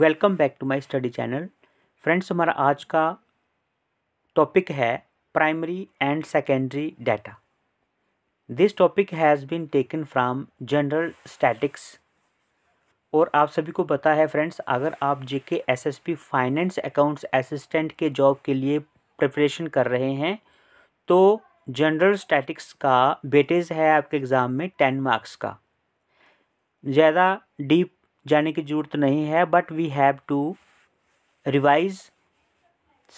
Welcome back to my study channel friends हमारा आज का टॉपिक है primary and secondary data this topic has been taken from general statistics और आप सभी को पता है फ्रेंड्स अगर आप JK SSB finance accounts assistant के जॉब के लिए प्रिपरेशन कर रहे हैं तो जनरल स्टैटिक्स का बेटेज है आपके एग्ज़ाम में टेन मार्क्स का ज़्यादा डीप जाने की ज़रूरत नहीं है but we have to revise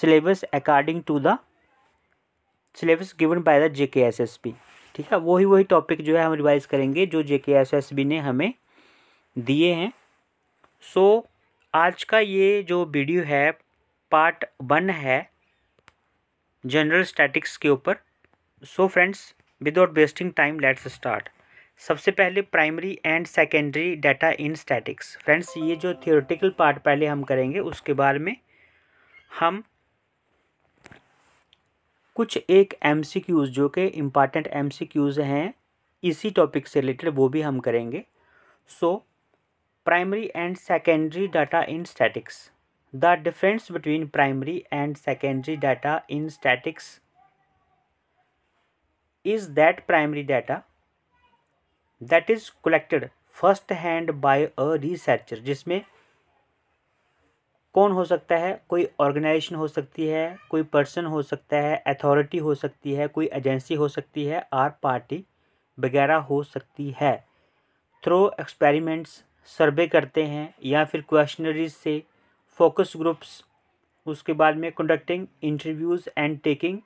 syllabus according to the syllabus given by the J K S S B ठीक है वही वही टॉपिक जो है हम रिवाइज़ करेंगे जो जे के एस एस बी ने हमें दिए हैं सो so, आज का ये जो वीडियो है पार्ट वन है जनरल स्टैटिक्स के ऊपर so friends without wasting time let's start सबसे पहले primary and secondary data in statistics friends ये जो थियोरटिकल पार्ट पहले हम करेंगे उसके बारे में हम कुछ एक एम जो के इम्पॉर्टेंट एम हैं इसी टॉपिक से रिलेटेड वो भी हम करेंगे so primary and secondary data in statistics the difference between primary and secondary data in statistics is that primary data that is collected first hand by a researcher जिसमें कौन हो सकता है कोई ऑर्गेनाइजेशन हो सकती है कोई पर्सन हो सकता है अथॉरिटी हो सकती है कोई एजेंसी हो सकती है आर पार्टी वगैरह हो सकती है थ्रो एक्सपेरिमेंट्स सर्वे करते हैं या फिर क्वेश्चनरीज से फोकस ग्रुप्स उसके बाद में कंडक्टिंग इंटरव्यूज़ एंड टेकिंग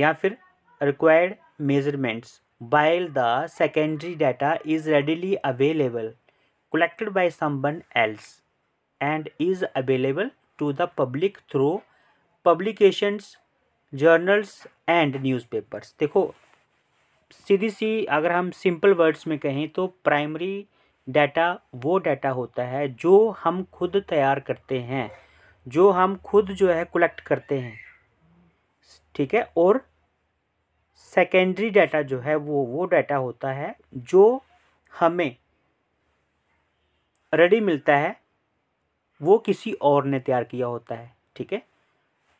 या फिर required measurements while the secondary data is readily available collected by someone else and is available to the public through publications journals and newspapers देखो सीधी सी अगर हम simple words में कहें तो प्राइमरी डाटा वो data होता है जो हम खुद तैयार करते हैं जो हम खुद जो है कलेक्ट करते हैं ठीक है और सेकेंडरी डाटा जो है वो वो डाटा होता है जो हमें रेडी मिलता है वो किसी और ने तैयार किया होता है ठीक है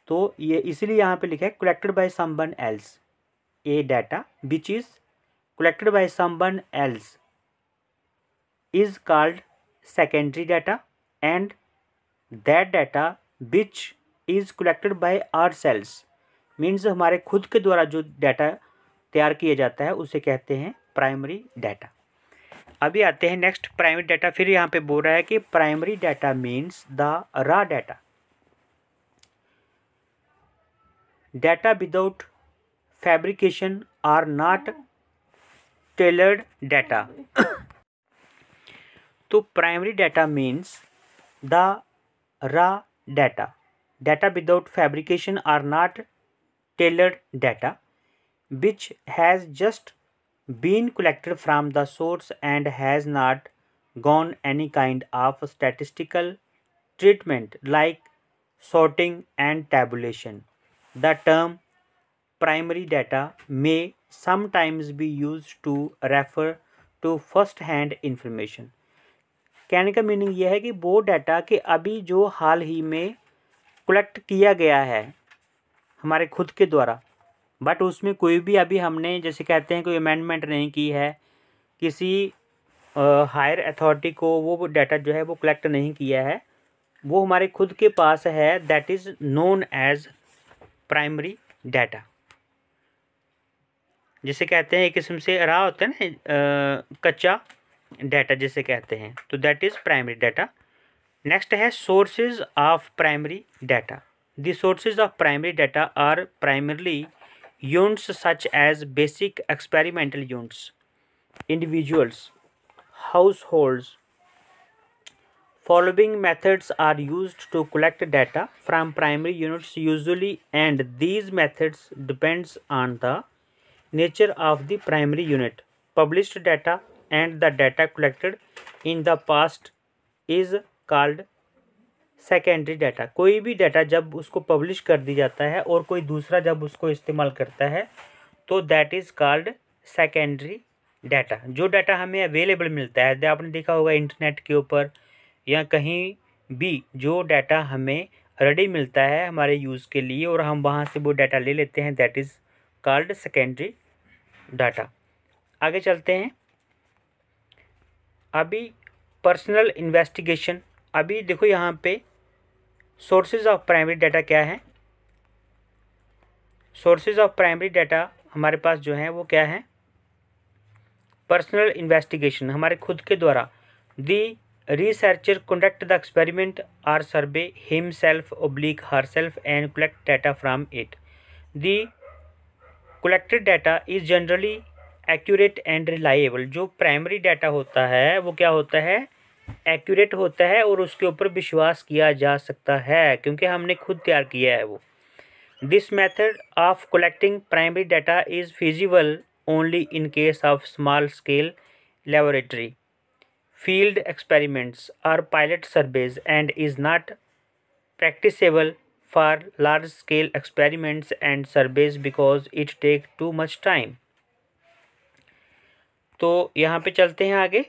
तो ये इसलिए यहाँ पे लिखा है collected by someone else a data which is collected by someone else is called secondary data and that data which is collected by ourselves means हमारे खुद के द्वारा जो डाटा तैयार किया जाता है उसे कहते हैं प्राइमरी डाटा अभी आते हैं नेक्स्ट प्राइमरी डाटा फिर यहाँ पे बोल रहा है कि primary data means the raw data data without fabrication or not tailored data तो primary data means the raw data data without fabrication or not tailored data which has just been collected from the source and has not gone any kind of statistical treatment like sorting and tabulation. The term primary data may sometimes be used to refer to first hand information. कहने का meaning यह है कि वो data के अभी जो हाल ही में कलेक्ट किया गया है हमारे खुद के द्वारा बट उसमें कोई भी अभी हमने जैसे कहते हैं कोई अमेंडमेंट नहीं की है किसी हायर अथॉरिटी को वो डाटा जो है वो कलेक्ट नहीं किया है वो हमारे खुद के पास है that is known as primary data जिसे कहते हैं एक किस्म से रहा होता है ना कच्चा डाटा जिसे कहते हैं तो that is primary data next है sources of primary data The sources of primary data are primarily units such as basic experimental units, individuals, households. Following methods are used to collect data from primary units usually and these methods depends on the nature of the primary unit. Published data and the data collected in the past is called secondary data कोई भी data जब उसको publish कर दिया जाता है और कोई दूसरा जब उसको इस्तेमाल करता है तो that is called secondary data जो डाटा हमें अवेलेबल मिलता है आपने देखा होगा इंटरनेट के ऊपर या कहीं भी जो डाटा हमें रेडी मिलता है हमारे यूज़ के लिए और हम वहाँ से वो डाटा ले लेते हैं that is called secondary data आगे चलते हैं अभी पर्सनल इन्वेस्टिगेशन अभी देखो यहाँ पे सोर्सेज ऑफ प्राइमरी डाटा क्या है सोर्सेज ऑफ प्राइमरी डाटा हमारे पास जो है वो क्या है पर्सनल इन्वेस्टिगेशन हमारे खुद के द्वारा the researcher conduct the experiment or survey himself oblique herself and collect data from it the collected data is generally accurate and reliable जो प्राइमरी डाटा होता है वो क्या होता है एक्यूरेट होता है और उसके ऊपर विश्वास किया जा सकता है क्योंकि हमने खुद तैयार किया है वो this method of collecting primary data is feasible only in case of small scale laboratory field experiments or pilot surveys and is not practicable for large scale experiments and surveys because it take too much time तो यहाँ पे चलते हैं आगे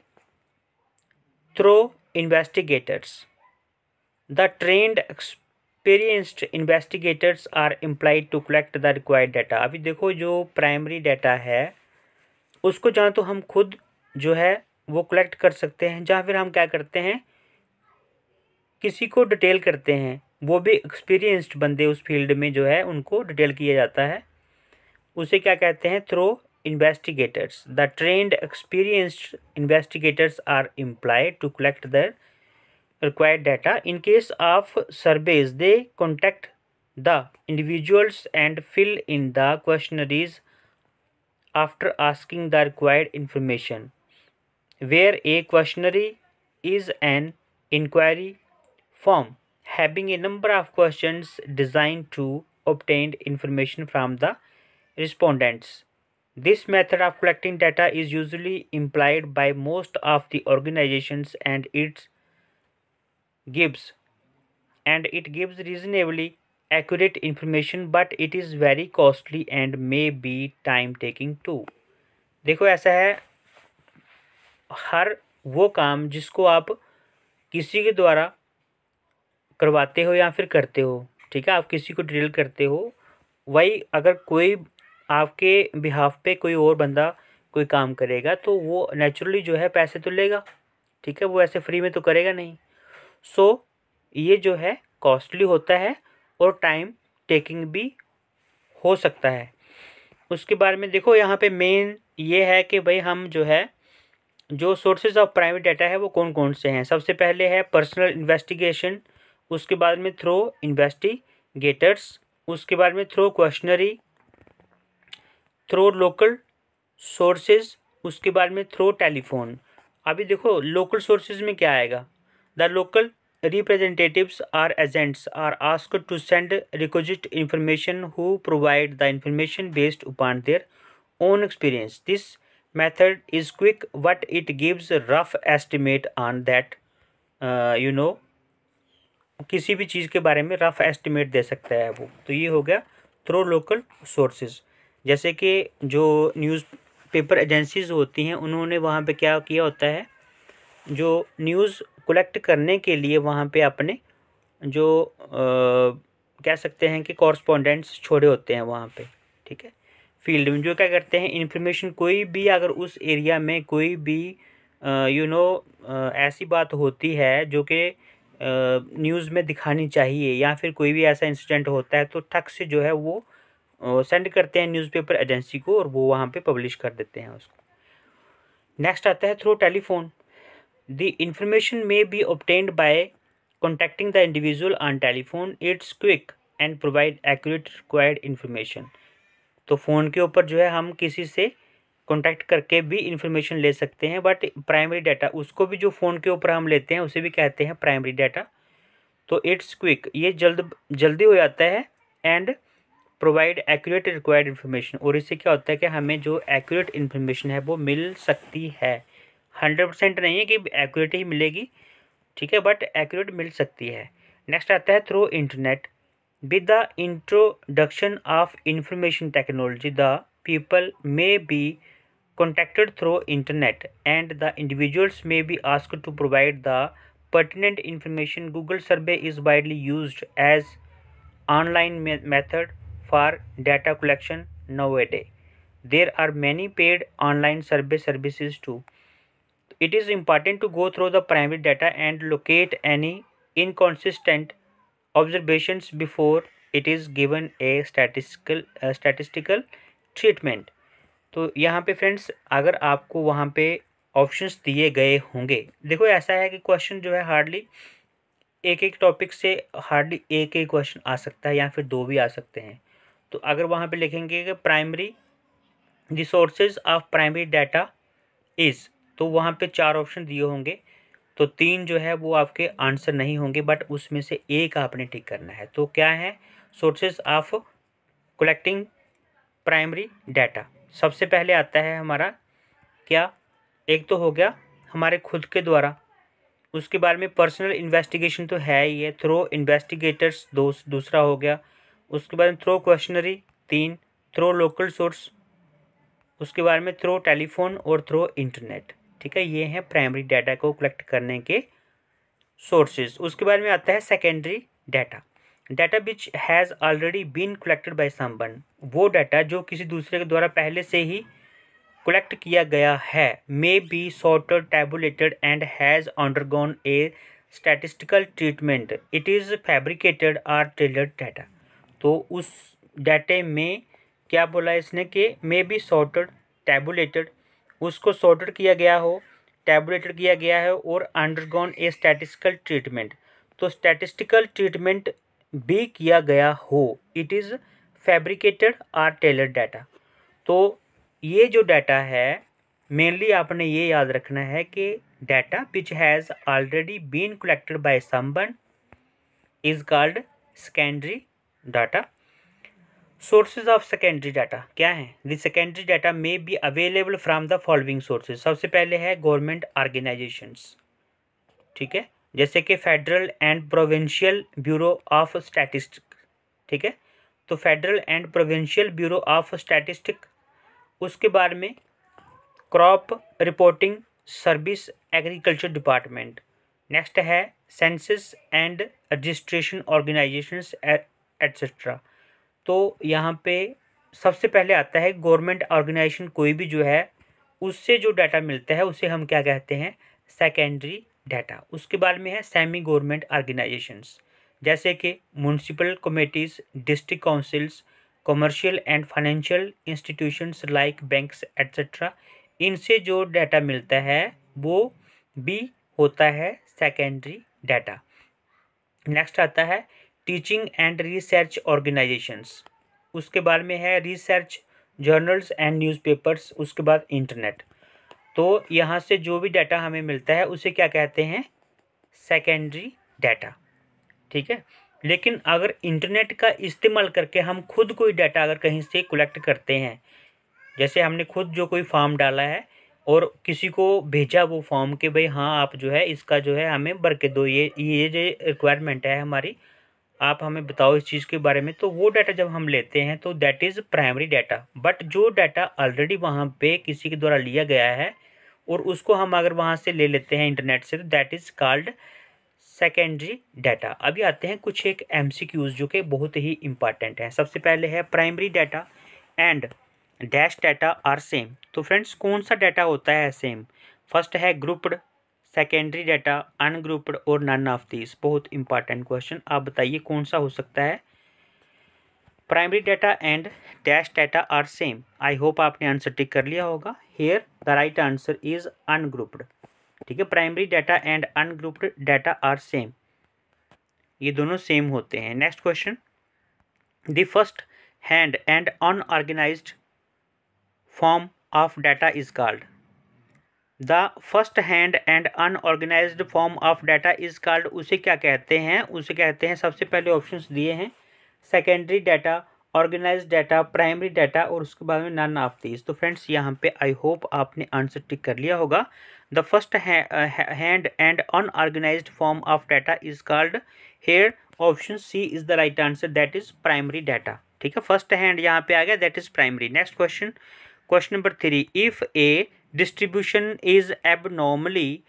through investigators. The trained experienced investigators are employed to collect the required data अभी देखो जो primary data है उसको जहाँ तो हम खुद जो है वो collect कर सकते हैं जहाँ फिर हम क्या करते हैं किसी को डिटेल करते हैं वो भी एक्सपीरियंस्ड बंदे उस फील्ड में जो है उनको डिटेल किया जाता है उसे क्या कहते हैं through investigators. The trained experienced investigators are employed to collect the required data. In case of surveys, they contact the individuals and fill in the questionnaires after asking the required information. Where a questionnaire is an inquiry form having a number of questions designed to obtain information from the respondents. This method of collecting data is usually implied by most of the organizations and it gives and it gives reasonably accurate information but it is very costly and may be time taking too. देखो ऐसा है हर वो काम जिसको आप किसी के द्वारा करवाते हो या फिर करते हो ठीक है आप किसी को ड्रिल करते हो वही अगर कोई आपके बिहाफ पे कोई और बंदा कोई काम करेगा तो वो नेचुरली जो है पैसे तो लेगा ठीक है वो ऐसे फ्री में तो करेगा नहीं सो so, ये जो है कॉस्टली होता है और टाइम टेकिंग भी हो सकता है उसके बारे में देखो यहाँ पे मेन ये है कि भाई हम जो है जो सोर्सेज ऑफ प्राइवेट डाटा है वो कौन कौन से हैं सबसे पहले है पर्सनल इन्वेस्टिगेशन उसके बाद में थ्रो इन्वेस्टिगेटर्स उसके बाद में through questionnaire through local sources उसके बाद में थ्रो टेलीफोन अभी देखो लोकल सोर्सेज में क्या आएगा the local representatives or agents are ask to send request information who provide the information based upon their own experience this method is quick but it gives rough estimate on that you know किसी भी चीज़ के बारे में rough estimate दे सकता है वो तो ये हो गया थ्रो लोकल सोर्सेज जैसे कि जो न्यूज़ पेपर एजेंसीज़ होती हैं उन्होंने वहाँ पे क्या किया होता है जो न्यूज़ कलेक्ट करने के लिए वहाँ पे अपने जो आ, कह सकते हैं कि कॉरस्पॉन्डेंट्स छोड़े होते हैं वहाँ पे ठीक है फील्ड में जो क्या करते हैं इन्फॉर्मेशन कोई भी अगर उस एरिया में कोई भी यू नो ऐसी बात होती है जो कि न्यूज़ में दिखानी चाहिए या फिर कोई भी ऐसा इंसिडेंट होता है तो ठक से जो है वो सेंड करते हैं न्यूज़पेपर एजेंसी को और वो वहाँ पे पब्लिश कर देते हैं उसको नेक्स्ट आता है through telephone the information may be obtained by contacting the individual on telephone it's quick and provide accurate required information तो फ़ोन के ऊपर जो है हम किसी से कॉन्टैक्ट करके भी इन्फॉर्मेशन ले सकते हैं बट प्राइमरी डाटा उसको भी जो फ़ोन के ऊपर हम लेते हैं उसे भी कहते हैं प्राइमरी डाटा तो इट्स क्विक ये जल्द जल्दी हो जाता है and provide accurate required information और इससे क्या होता है कि हमें जो एक्यूरेट इन्फॉर्मेशन है वो मिल सकती है हंड्रेड परसेंट नहीं है कि एक्यूरेट ही मिलेगी ठीक है बट एक्यूरेट मिल सकती है नेक्स्ट आता है through internet with the introduction of information technology the people may be contacted through internet and the individuals may be ask to provide the pertinent information Google survey is widely use as online method for data collection nowadays. There are many paid online survey services too. It is important to go through the primary data and locate any inconsistent observations before it is given a statistical uh, statistical treatment. तो यहाँ पे friends अगर आपको वहाँ पे options दिए गए होंगे देखो ऐसा है कि क्वेश्चन जो है हार्डली एक एक टॉपिक से हार्डली एक एक क्वेश्चन आ सकता है या फिर दो भी आ सकते हैं तो अगर वहाँ पे लिखेंगे कि primary resources of primary data is तो वहाँ पे चार ऑप्शन दिए होंगे तो तीन जो है वो आपके आंसर नहीं होंगे बट उसमें से एक आपने टिक करना है तो क्या है sources of collecting primary data सबसे पहले आता है हमारा क्या एक तो हो गया हमारे खुद के द्वारा उसके बारे में पर्सनल इन्वेस्टिगेशन तो है ही है थ्रो इन्वेस्टिगेटर्स दो दूसरा हो गया उसके बाद थ्रो क्वेश्चनरी तीन थ्रो लोकल सोर्स उसके बारे में थ्रो टेलीफोन और थ्रो इंटरनेट ठीक है ये हैं प्राइमरी डाटा को कलेक्ट करने के सोर्सेज उसके बारे में आता है secondary data data which has already been collected by someone वो डाटा जो किसी दूसरे के द्वारा पहले से ही कलेक्ट किया गया है may be sorted tabulated and has undergone a statistical treatment it is fabricated or tailor data तो उस डाटे में क्या बोला इसने कि मे बी सॉर्टेड टैबुलेटेड उसको सॉर्टेड किया गया हो टैबुलेटेड किया गया है और अंडरगॉन ए स्टैटिस्टिकल ट्रीटमेंट तो स्टैटिस्टिकल ट्रीटमेंट भी किया गया हो it is fabricated or tailor data तो ये जो डाटा है मेनली आपने ये याद रखना है कि data which has already been collected by someone is called secondary data sources of secondary data क्या है the secondary data may be available from the following sources सबसे पहले है गवर्नमेंट ऑर्गेनाइजेशंस ठीक है जैसे कि federal and provincial bureau of statistic ठीक है तो federal and provincial bureau of statistic उसके बारे में crop reporting service agriculture department next है census and registration organisations etcetera तो यहाँ पे सबसे पहले आता है गवर्नमेंट ऑर्गेनाइजेशन कोई भी जो है उससे जो डाटा मिलता है उसे हम क्या कहते हैं सेकेंडरी डाटा उसके बाद में है सेमी गवर्नमेंट ऑर्गेनाइजेशंस जैसे कि municipal committees district councils commercial and financial institutions like banks etcetera इनसे जो डाटा मिलता है वो भी होता है सेकेंडरी डाटा नेक्स्ट आता है टीचिंग एंड रिसर्च ऑर्गेनाइजेशंस उसके बाद में है रिसर्च जर्नल्स एंड न्यूज़पेपर्स उसके बाद इंटरनेट तो यहाँ से जो भी डाटा हमें मिलता है उसे क्या कहते हैं सेकेंडरी डाटा ठीक है लेकिन अगर इंटरनेट का इस्तेमाल करके हम खुद कोई डाटा अगर कहीं से कलेक्ट करते हैं जैसे हमने खुद जो कोई फॉर्म डाला है और किसी को भेजा वो फॉर्म के भाई हाँ आप जो है इसका जो है हमें भर के दो ये ये जो रिक्वायरमेंट है हमारी आप हमें बताओ इस चीज़ के बारे में तो वो डाटा जब हम लेते हैं तो that is primary data but जो डाटा ऑलरेडी वहाँ पे किसी के द्वारा लिया गया है और उसको हम अगर वहाँ से ले लेते हैं इंटरनेट से तो that is called secondary data अभी आते हैं कुछ एक एम जो कि बहुत ही इंपॉर्टेंट हैं सबसे पहले है primary data and dash data are same तो फ्रेंड्स कौन सा डाटा होता है सेम फर्स्ट है ग्रुप्ड सेकेंडरी डाटा अनग्रुप्ड और नन ऑफ दिस बहुत इंपॉर्टेंट क्वेश्चन आप बताइए कौन सा हो सकता है primary data and dash data are same I hope आपने आंसर टिक कर लिया होगा here the right answer is ungrouped ठीक है primary data and ungrouped data are same ये दोनों सेम होते हैं next question the first hand and unorganised form of data is called the first hand and unorganise form of data is called उसे क्या कहते हैं उसे कहते हैं सबसे पहले ऑप्शन दिए हैं secondary data organise data primary data और उसके बाद में नन ऑफ दीज तो फ्रेंड्स यहाँ पे आई होप आपने आंसर टिक कर लिया होगा the first hand and unorganise form of data is called here option C is the right answer that is primary data ठीक है फर्स्ट हैंड यहाँ पे आ गया that is primary next question question number three if a distribution is abnormally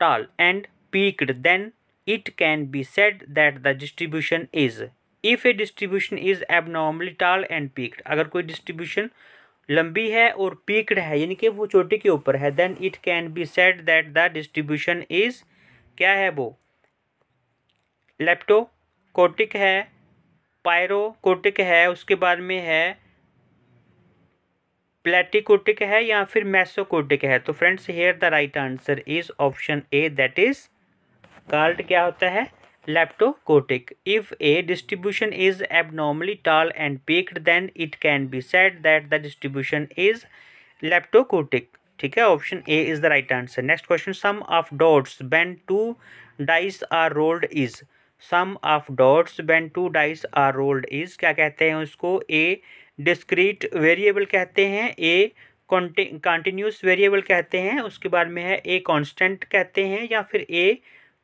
tall and peaked, then it can be said that the distribution is. If a distribution is abnormally tall and peaked, agar koi distribution lambi hai aur peaked hai yani ki wo choti ke upar hai then it can be said that the distribution is kya hai wo leptokurtic hai पायरोकोटिक hai uske baad mein hai platykurtic है या फिर mesokurtic है तो friends here the right answer is option A that is called क्या होता है leptokurtic if a distribution is abnormally tall and peaked then it can be said that the distribution is leptokurtic ठीक है option A is the right answer next question sum of dots when two dice are rolled is sum of dots when two dice are rolled is क्या कहते हैं उसको ए discrete variable कहते हैं ए continuous variable कहते हैं उसके बाद में है ए कांस्टेंट कहते हैं या फिर ए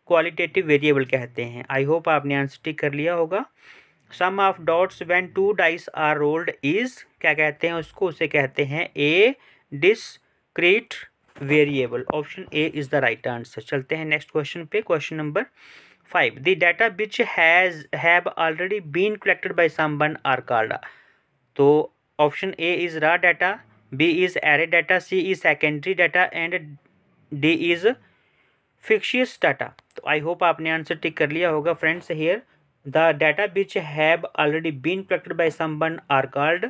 क्वालिटेटिव वेरिएबल कहते हैं आई होप आपने आंसर टिक कर लिया होगा sum of dots when two dice are rolled is क्या कहते हैं उसको उसे कहते हैं a discrete variable option A is the right answer चलते हैं नेक्स्ट क्वेश्चन पे question number the data data has have already been collected by someone are called तो option A is raw data B is array data C is secondary data and D is fictitious data तो आई hope आपने answer tick कर लिया होगा friends here the data which have already been collected someone are called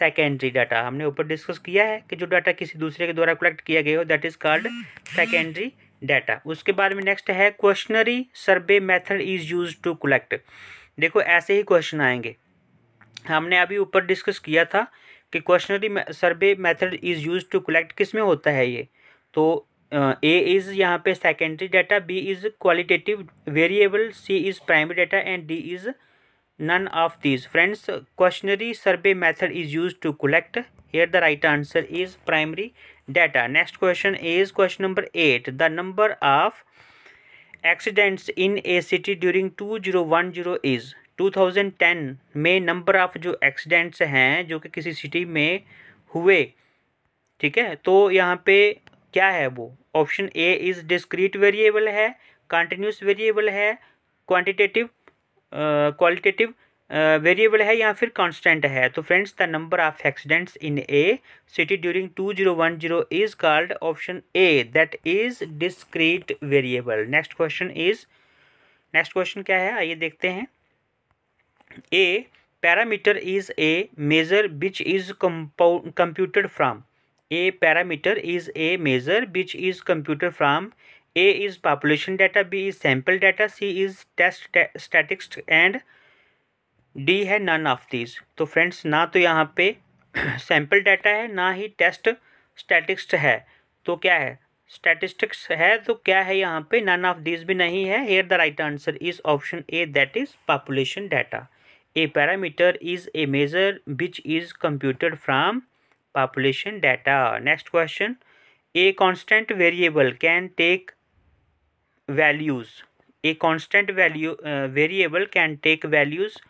secondary data हमने ऊपर discuss किया है कि जो डाटा किसी दूसरे के द्वारा कलेक्ट किया गया हो that is called secondary data उसके बाद में नेक्स्ट है questionnaire survey method is use to collect देखो ऐसे ही क्वेश्चन आएंगे हमने अभी ऊपर डिस्कस किया था कि questionnaire survey method is use to collect किस में होता है ये तो ए इज़ यहाँ पे secondary data B is qualitative variable C is primary data and D is none of these friends questionnaire survey method is use to collect here the right answer is primary data next question is question number 8 the number of accidents in a city during 2010 is 2010 में number of जो accidents हैं जो कि किसी city में हुए ठीक है तो यहाँ पे क्या है वो option A is discrete variable है कंटिन्यूस वेरिएबल है क्वांटिटेटिव क्वालिटेटिव वेरिएबल है या फिर कांस्टेंट है तो friends the number of accidents in a city during two zero one zero is called option A that is discrete variable next question is next question क्या है आइए देखते हैं a parameter is a measure which is computed from a parameter is a measure which is computer from A is population data B is sample data C is test statistics and D है none of these तो friends ना तो यहाँ पे sample data है ना ही test statics है तो क्या है स्टैटिस्टिक्स है तो क्या है यहाँ पे नन ऑफ दीज भी नहीं है here the right answer is option A that is population data a parameter is a measure which is computed from population data next question a constant variable can take values a constant value variable can take values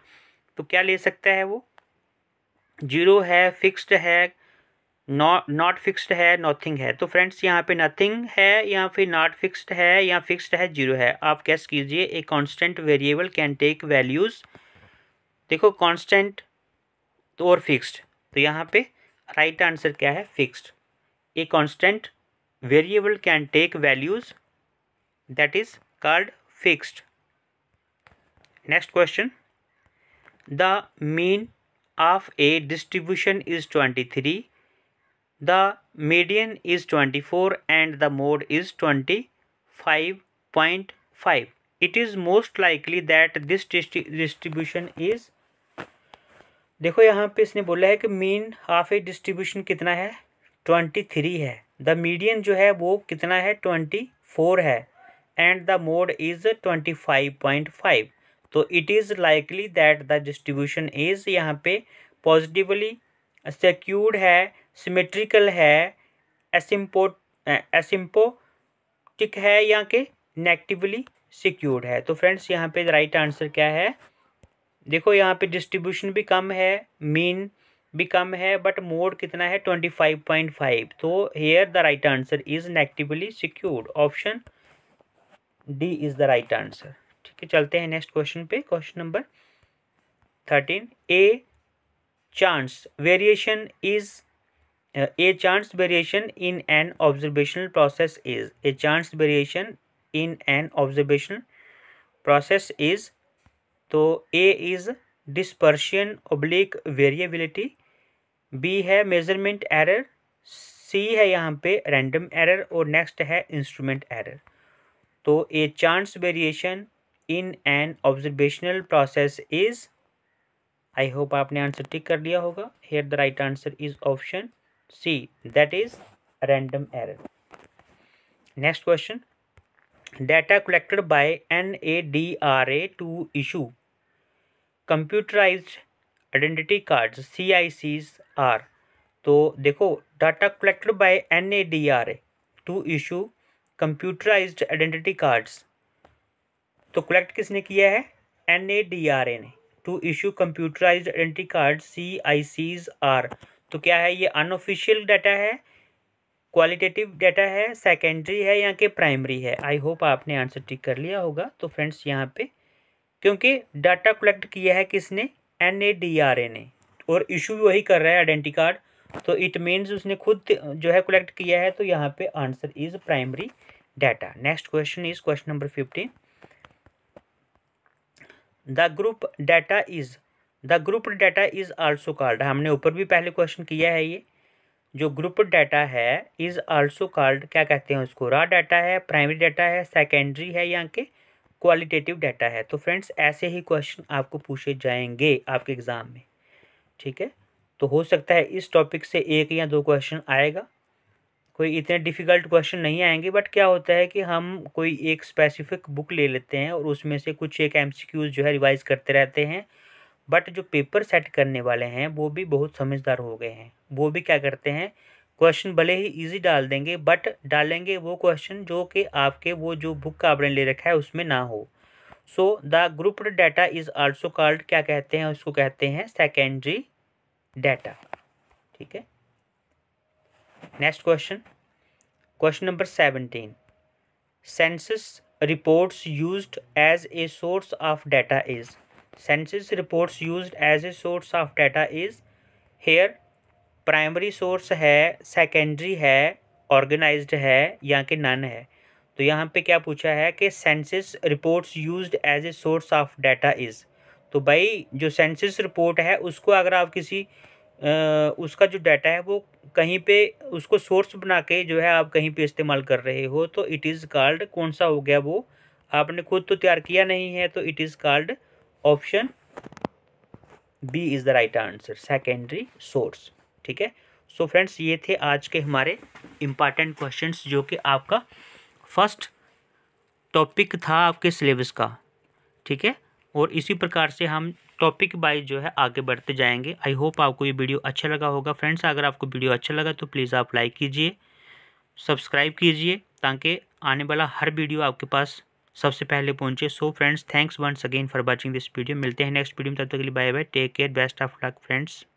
तो क्या ले सकता है वो zero है fixed है not fixed है nothing है तो फ्रेंड्स यहाँ पे नथिंग है या फिर नॉट फिक्स्ड है या फिक्स्ड है जीरो है आप कैस कीजिए a constant variable can take values देखो कांस्टेंट तो और फिक्स्ड तो यहाँ पे राइट right आंसर क्या है fixed a constant variable can take values that is called fixed next question the mean of a distribution is twenty three the median is twenty four and the mode is twenty five point five it is most likely that this distribution is देखो यहाँ पे इसने बोला है कि mean of a distribution कितना है twenty three है द मीडियन जो है वो कितना है ट्वेंटी फोर है and the mode is twenty five point five तो it is likely that the distribution is यहाँ पे पॉजिटिवली सिक्योर्ड है सिमेट्रिकल है एसिम्पो एसिम्पोटिक है यहाँ के नेगेटिवली सिक्योर्ड है तो फ्रेंड्स यहाँ पे राइट आंसर क्या है देखो यहाँ पे डिस्ट्रीब्यूशन भी कम है मीन भी कम है बट मोड कितना है ट्वेंटी फाइव पॉइंट फाइव तो here the right answer is negatively skewed option D is the right answer ठीक है चलते हैं नेक्स्ट क्वेश्चन पे question number thirteen a chance variation is a chance variation in an observational process is a chance variation in an observation process is तो a is dispersion oblique variability B है measurement error C है यहाँ पे random error और next है instrument error तो a chance variation in an observational process is I hope आपने answer tick कर लिया होगा here the right answer is option C that is random error next question data N A D R A to issue computerise identity card C I C R तो देखो data collected by N A D R A to issue computerise identity cards तो collect किसने किया है N A D R A ने to issue computerise identity card C I Cs R तो क्या है ये अनऑफिशियल डाटा है क्वालिटेटिव डाटा है सेकेंडरी है यहाँ के प्राइमरी है आई होप आपने आंसर टिक कर लिया होगा तो फ्रेंड्स यहाँ पे क्योंकि डाटा कलेक्ट किया है किसने N A D R A ने और इशू भी वही कर रहा है आइडेंटी कार्ड तो इट मीन्स उसने खुद जो है कलेक्ट किया है तो यहाँ पे answer is primary data next question is question number fifteen the group data is the group data is also called हमने ऊपर भी पहले क्वेश्चन किया है ये जो ग्रुप डाटा है इज़ आल्सो कार्ड क्या कहते हैं उसको रॉ डाटा है प्राइमरी डाटा है सेकेंडरी है या के क्वालिटेटिव डाटा है तो फ्रेंड्स ऐसे ही क्वेश्चन आपको पूछे जाएंगे आपके एग्ज़ाम में ठीक है तो हो सकता है इस टॉपिक से एक या दो क्वेश्चन आएगा कोई इतने डिफ़िकल्ट क्वेश्चन नहीं आएंगे बट क्या होता है कि हम कोई एक स्पेसिफिक बुक ले लेते हैं और उसमें से कुछ एक एम जो है रिवाइज़ करते रहते हैं बट जो पेपर सेट करने वाले हैं वो भी बहुत समझदार हो गए हैं वो भी क्या करते हैं क्वेश्चन भले ही इजी डाल देंगे बट डालेंगे वो क्वेश्चन जो कि आपके वो जो बुक का आपने ले रखा है उसमें ना हो so the grouped data is also called क्या कहते हैं उसको कहते हैं सेकेंडरी डाटा ठीक है next question question number seventeen census reports used as a source of data is census reports use as a source of data is here primary source है secondary है ऑर्गेनाइज्ड है या कि नन है तो यहाँ पे क्या पूछा है कि census reports used as a source of data is तो भाई जो सेंसस रिपोर्ट है उसको अगर आप किसी उसका जो डाटा है वो कहीं पे उसको सोर्स बना के जो है आप कहीं पे इस्तेमाल कर रहे हो तो इट इज़ कॉल्ड कौन सा हो गया वो आपने खुद तो तैयार किया नहीं है तो it is called option B is the right answer secondary source ठीक है सो so फ्रेंड्स ये थे आज के हमारे इम्पॉर्टेंट क्वेश्चंस जो कि आपका फर्स्ट टॉपिक था आपके सिलेबस का ठीक है और इसी प्रकार से हम टॉपिक वाइज जो है आगे बढ़ते जाएंगे आई होप आपको ये वीडियो अच्छा लगा होगा फ्रेंड्स अगर आपको वीडियो अच्छा लगा तो प्लीज़ आप लाइक कीजिए सब्सक्राइब कीजिए ताकि आने वाला हर वीडियो आपके पास सबसे पहले पहुंचे so friends thanks once again for watching this video मिलते हैं नेक्स्ट वीडियो में तब तक के लिए bye bye take care best of luck friends